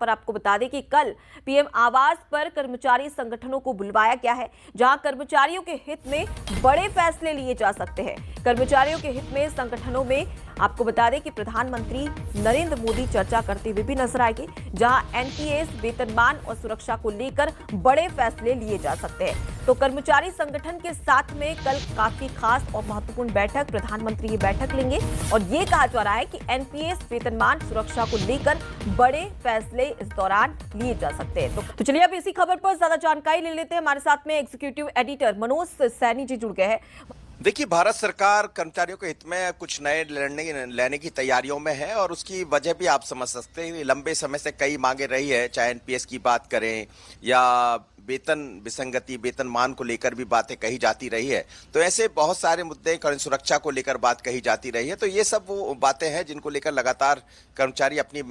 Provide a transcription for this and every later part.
पर आपको बता दें कि कल पीएम आवास पर कर्मचारी संगठनों को बुलवाया गया है जहां कर्मचारियों के हित में बड़े फैसले लिए जा सकते हैं कर्मचारियों के हित में संगठनों में आपको बता दें कि प्रधानमंत्री नरेंद्र मोदी चर्चा करते हुए भी नजर आएंगे जहां एनपीएस वेतनमान और सुरक्षा को लेकर बड़े फैसले लिए जा सकते हैं तो कर्मचारी संगठन के साथ में कल काफी खास और महत्वपूर्ण बैठक प्रधानमंत्री ये बैठक लेंगे और ये कहा जा रहा है कि एनपीएस वेतनमान सुरक्षा को लेकर बड़े फैसले इस दौरान लिए जा सकते हैं तो, तो चलिए अब इसी खबर पर ज्यादा जानकारी ले लेते हैं हमारे साथ में एग्जीक्यूटिव एडिटर मनोज सैनी जी जुड़ गए हैं देखिए भारत सरकार कर्मचारियों के हित में कुछ नए लड़ने लेने की तैयारियों में है और उसकी वजह भी आप समझ सकते हैं लंबे समय से कई मांगे रही है चाहे एनपीएस की बात करें या वेतन विसंगति वेतन मान को लेकर भी बातें कही जाती रही है तो ऐसे बहुत सारे मुद्दे कर्ण सुरक्षा को लेकर बात कही जाती रही है तो ये सब वो बातें हैं जिनको लेकर लगातार कर्मचारी अपनी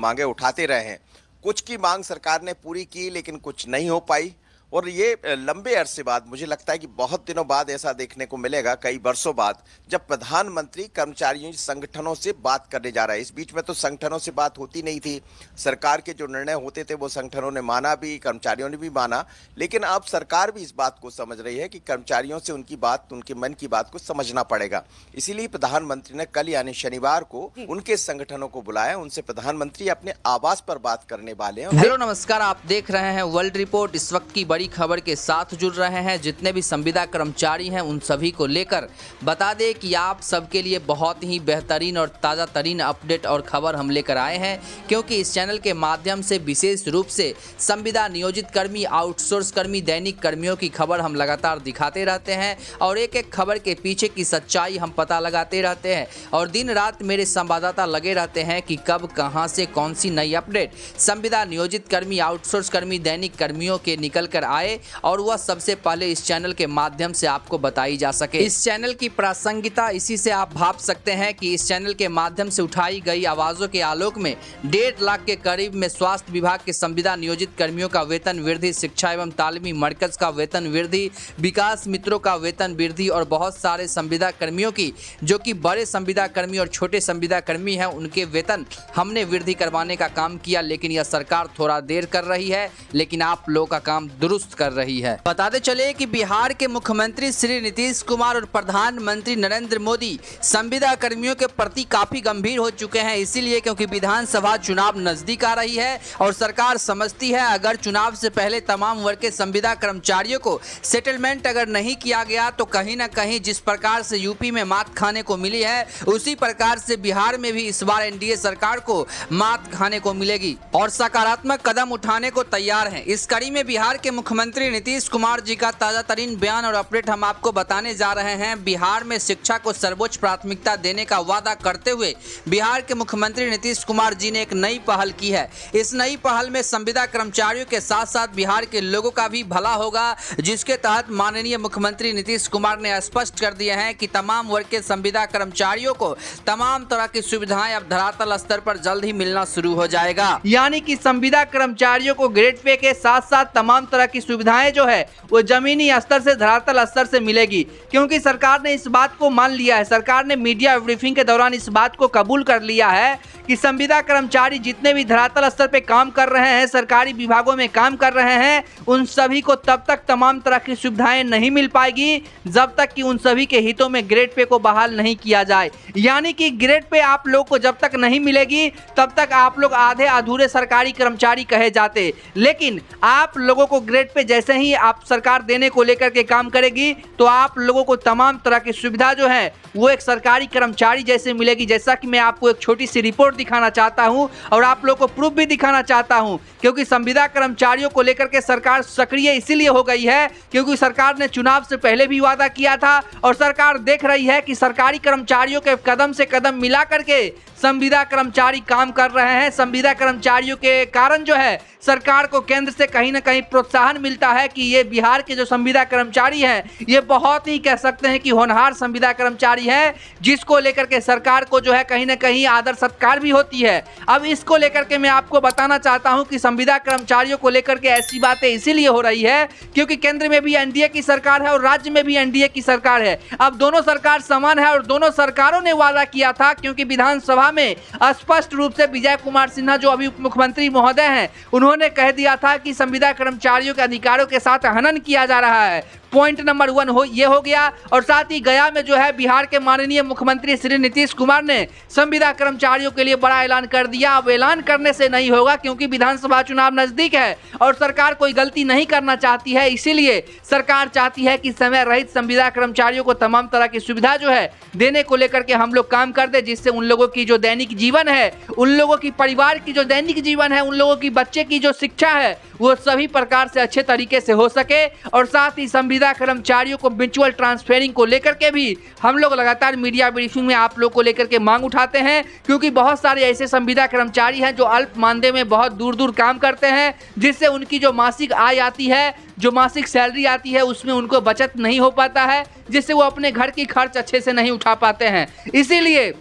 मांगे उठाते रहे हैं कुछ की मांग सरकार ने पूरी की लेकिन कुछ नहीं हो पाई और ये लंबे अरसे बाद मुझे लगता है कि बहुत दिनों बाद ऐसा देखने को मिलेगा कई वर्षों बाद जब प्रधानमंत्री कर्मचारियों संगठनों से बात करने जा रहा है इस बीच में तो संगठनों से बात होती नहीं थी सरकार के जो निर्णय होते थे वो संगठनों ने माना भी कर्मचारियों ने भी माना लेकिन अब सरकार भी इस बात को समझ रही है कि कर्मचारियों से उनकी बात उनके मन की बात को समझना पड़ेगा इसीलिए प्रधानमंत्री ने कल यानी शनिवार को उनके संगठनों को बुलाया उनसे प्रधानमंत्री अपने आवास पर बात करने वाले हैं हेलो नमस्कार आप देख रहे हैं वर्ल्ड रिपोर्ट इस वक्त की बड़ी खबर के साथ जुड़ रहे हैं जितने भी संविदा कर्मचारी हैं उन सभी को लेकर बता दें कि आप सबके लिए बहुत ही बेहतरीन और ताज़ा तरीन अपडेट और खबर हम लेकर आए हैं क्योंकि इस चैनल के माध्यम से विशेष रूप से संविदा नियोजित कर्मी आउटसोर्स कर्मी दैनिक कर्मियों की खबर हम लगातार दिखाते रहते हैं और एक एक खबर के पीछे की सच्चाई हम पता लगाते रहते हैं और दिन रात मेरे संवाददाता लगे रहते हैं कि कब कहाँ से कौन सी नई अपडेट संविदा नियोजित कर्मी आउटसोर्स कर्मी दैनिक कर्मियों के निकल कर आए और वह सबसे पहले इस चैनल के माध्यम से आपको बताई जा सके इस चैनल की प्रासंगिकता इसी से आप भाप सकते हैं कि इस चैनल के माध्यम से उठाई गई आवाज़ों के आलोक में डेढ़ लाख के करीब में स्वास्थ्य विभाग के संविदा नियोजित कर्मियों का वेतन वृद्धि शिक्षा एवं तालमी मरकज का वेतन वृद्धि विकास मित्रों का वेतन वृद्धि और बहुत सारे संविदा कर्मियों की जो कि बड़े संविदा कर्मी और छोटे संविदा कर्मी हैं उनके वेतन हमने वृद्धि करवाने का काम किया लेकिन यह सरकार थोड़ा देर कर रही है लेकिन आप लोगों का काम दुरुस्त दुरुस्त कर रही है बताते चले कि बिहार के मुख्यमंत्री श्री नीतीश कुमार और प्रधानमंत्री नरेंद्र मोदी संविदा कर्मियों के प्रति काफी गंभीर हो चुके हैं इसीलिए क्योंकि विधानसभा चुनाव नजदीक आ रही है और सरकार समझती है अगर चुनाव से पहले तमाम वर्ग के संविदा कर्मचारियों को सेटलमेंट अगर नहीं किया गया तो कहीं ना कहीं जिस प्रकार से यूपी में मात खाने को मिली है उसी प्रकार से बिहार में भी इस बार एनडीए सरकार को मात खाने को मिलेगी और सकारात्मक कदम उठाने को तैयार है इस कड़ी में बिहार के मुख्यमंत्री नीतीश कुमार जी का ताज़ा तरीन बयान और अपडेट हम आपको बताने जा रहे हैं बिहार में शिक्षा को सर्वोच्च प्राथमिकता देने का वादा करते हुए बिहार के मुख्यमंत्री नीतीश कुमार जी ने एक नई पहल की है इस नई पहल में संविदा कर्मचारियों के साथ साथ बिहार के लोगों का भी भला होगा जिसके तहत माननीय मुख्यमंत्री नीतीश कुमार ने स्पष्ट कर दिए है कि तमाम वर्ग के संविदा कर्मचारियों को तमाम तरह की सुविधाएं अब धरातल स्तर पर जल्द ही मिलना शुरू हो जाएगा यानी कि संविदा कर्मचारियों को ग्रेड पे के साथ साथ तमाम तरह की सुविधाएं जो है वो जमीनी स्तर से धरातल स्तर से मिलेगी क्योंकि सरकार ने इस बात को मान लिया है सरकार ने मीडिया ब्रीफिंग के दौरान इस बात को कबूल कर लिया है कि संविदा कर्मचारी जितने भी धरातल स्तर पर काम कर रहे हैं सरकारी विभागों में काम कर रहे हैं उन सभी को तब तक तमाम तरह की सुविधाएं नहीं मिल पाएगी जब तक कि उन सभी के हितों में ग्रेड पे को बहाल नहीं किया जाए यानी कि ग्रेड पे आप लोग को जब तक नहीं मिलेगी तब तक आप लोग आधे अधूरे सरकारी कर्मचारी कहे जाते लेकिन आप लोगों को ग्रेड रेट पे जैसे ही आप सरकार देने को लेकर के काम करेगी तो आप लोगों को तमाम तरह की सुविधा जो है वो एक सरकारी कर्मचारी जैसे मिलेगी जैसा कि मैं आपको एक छोटी सी रिपोर्ट दिखाना चाहता हूँ और आप लोगों को प्रूफ भी दिखाना चाहता हूँ क्योंकि संविदा कर्मचारियों को लेकर के सरकार सक्रिय इसीलिए हो गई है क्योंकि सरकार ने चुनाव से पहले भी वादा किया था और सरकार देख रही है कि सरकारी कर्मचारियों के कदम से कदम मिला करके संविदा कर्मचारी काम कर रहे हैं संविदा कर्मचारियों के कारण जो है सरकार को केंद्र से कहीं ना कहीं प्रोत्साहन मिलता है कि ये बिहार के जो संविदा कर्मचारी हैं ये बहुत ही कह सकते हैं कि होनहार संविदा कर्मचारी हैं जिसको लेकर के सरकार को जो है कहीं ना कहीं आदर सत्कार भी होती है अब इसको लेकर के मैं आपको बताना चाहता हूँ कि संविदा कर्मचारियों को लेकर के ऐसी बातें इसीलिए हो रही है क्योंकि केंद्र में भी एनडीए की सरकार है और राज्य में भी एनडीए की सरकार है अब दोनों सरकार समान है और दोनों सरकारों ने वादा किया था क्योंकि विधानसभा सभा में स्पष्ट रूप से विजय कुमार सिन्हा जो अभी उप मुख्यमंत्री महोदय हैं उन्होंने कह दिया था कि संविदा कर्मचारियों के अधिकारों के साथ हनन किया जा रहा है पॉइंट नंबर वन हो ये हो गया और साथ ही गया में जो है बिहार के माननीय मुख्यमंत्री श्री नीतीश कुमार ने संविदा कर्मचारियों के लिए बड़ा ऐलान कर दिया अब ऐलान करने से नहीं होगा क्योंकि विधानसभा चुनाव नजदीक है और सरकार कोई गलती नहीं करना चाहती है इसीलिए सरकार चाहती है कि समय रहित संविदा कर्मचारियों को तमाम तरह की सुविधा जो है देने को लेकर के हम लोग काम कर दे जिससे उन लोगों की जो दैनिक जीवन है उन लोगों की परिवार की जो दैनिक जीवन है उन लोगों की बच्चे की जो शिक्षा है वो सभी प्रकार से अच्छे तरीके से हो सके और साथ ही संविदा महिला कर्मचारियों को म्यूचुअल ट्रांसफेरिंग को लेकर के भी हम लोग लगातार मीडिया ब्रीफिंग में आप लोग को लेकर के मांग उठाते हैं क्योंकि बहुत सारे ऐसे संविदा कर्मचारी हैं जो अल्प मानदेय में बहुत दूर दूर काम करते हैं जिससे उनकी जो मासिक आय आती है जो मासिक सैलरी आती है उसमें उनको बचत नहीं हो पाता है जिससे वो अपने घर की खर्च अच्छे से नहीं उठा पाते हैं इसीलिए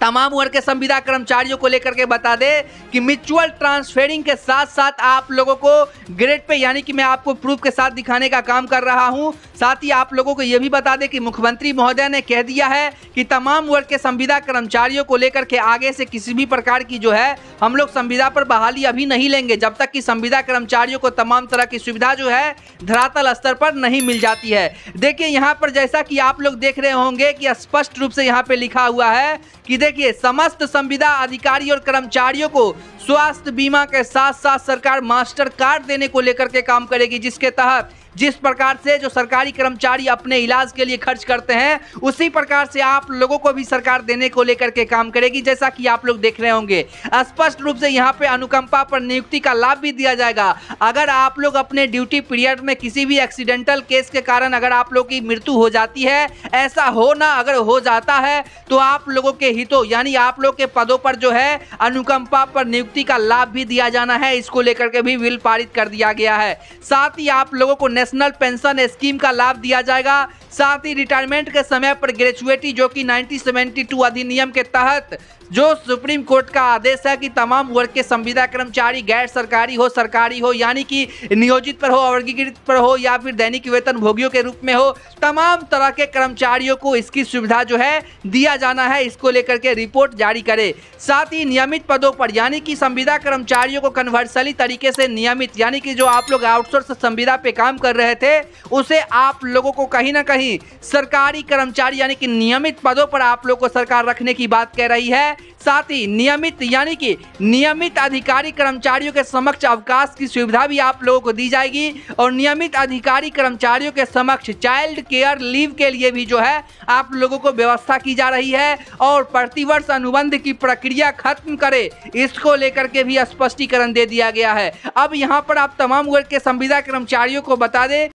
तमाम वर्ग के संविदा कर्मचारियों को लेकर के बता दे कि म्यूचुअल ट्रांसफेरिंग के साथ साथ आप लोगों को ग्रेड पे यानी कि मैं आपको प्रूफ के साथ दिखाने का काम कर रहा हूँ साथ ही आप लोगों को यह भी बता दें कि मुख्यमंत्री महोदय ने कह दिया है कि तमाम वर्ग के संविदा कर्मचारियों को लेकर के आगे से किसी भी प्रकार की जो है हम लोग संविदा पर बहाली अभी नहीं लेंगे जब तक कि संविदा कर्मचारियों को तमाम तरह की सुविधा जो है धरातल स्तर पर नहीं मिल जाती है देखिए यहाँ पर जैसा कि आप लोग देख रहे होंगे कि स्पष्ट रूप से यहाँ पे लिखा हुआ है कि देखिए समस्त संविदा अधिकारी और कर्मचारियों को स्वास्थ्य बीमा के साथ साथ सरकार मास्टर कार्ड देने को लेकर के काम करेगी जिसके तहत जिस प्रकार से जो सरकारी कर्मचारी अपने इलाज के लिए खर्च करते हैं उसी प्रकार से आप लोगों को भी सरकार देने को लेकर के काम करेगी जैसा कि आप लोग देख रहे होंगे स्पष्ट रूप से यहाँ पे अनुकंपा पर नियुक्ति का लाभ भी दिया जाएगा अगर आप लोग अपने ड्यूटी पीरियड में किसी भी एक्सीडेंटल केस के कारण अगर आप लोग की मृत्यु हो जाती है ऐसा होना अगर हो जाता है तो आप लोगों के हितों यानी आप लोग के पदों पर जो है अनुकंपा पर नियुक्ति नियुक्ति का लाभ भी दिया जाना है इसको लेकर के भी बिल पारित कर दिया गया है साथ ही आप लोगों को नेशनल पेंशन स्कीम का लाभ दिया जाएगा साथ ही रिटायरमेंट के समय पर ग्रेचुएटी जो कि 1972 अधिनियम के तहत जो सुप्रीम कोर्ट का आदेश है कि तमाम वर्ग के संविदा कर्मचारी गैर सरकारी हो सरकारी हो यानी कि नियोजित पर हो वर्गीकृत पर हो या फिर दैनिक वेतन भोगियों के रूप में हो तमाम तरह के कर्मचारियों को इसकी सुविधा जो है दिया जाना है इसको लेकर के रिपोर्ट जारी करे साथ ही नियमित पदों पर यानी कि संविदा कर्मचारियों को कन्वर्सली तरीके से नियमित यानी कि जो आप लोग आउटसोर्स संविदा पे काम कर रहे थे उसे आप लोगों को कहीं ना कहीं सरकारी कर्मचारी यानी कि नियमित पदों पर आप लोग को सरकार रखने की बात कह रही है साथ ही नियमित यानी कि नियमित अधिकारी कर्मचारियों के समक्ष अवकाश की सुविधा भी आप लोगों को दी जाएगी और नियमित अधिकारी कर्मचारियों के समक्ष चाइल्ड केयर लीव के लिए भी जो है आप लोगों को व्यवस्था की जा रही है और प्रतिवर्ष अनुबंध की प्रक्रिया खत्म करे इसको लेकर के भी स्पष्टीकरण दे दिया गया है अब यहाँ पर आप तमाम वर्ग के संविदा कर्मचारियों को बता दें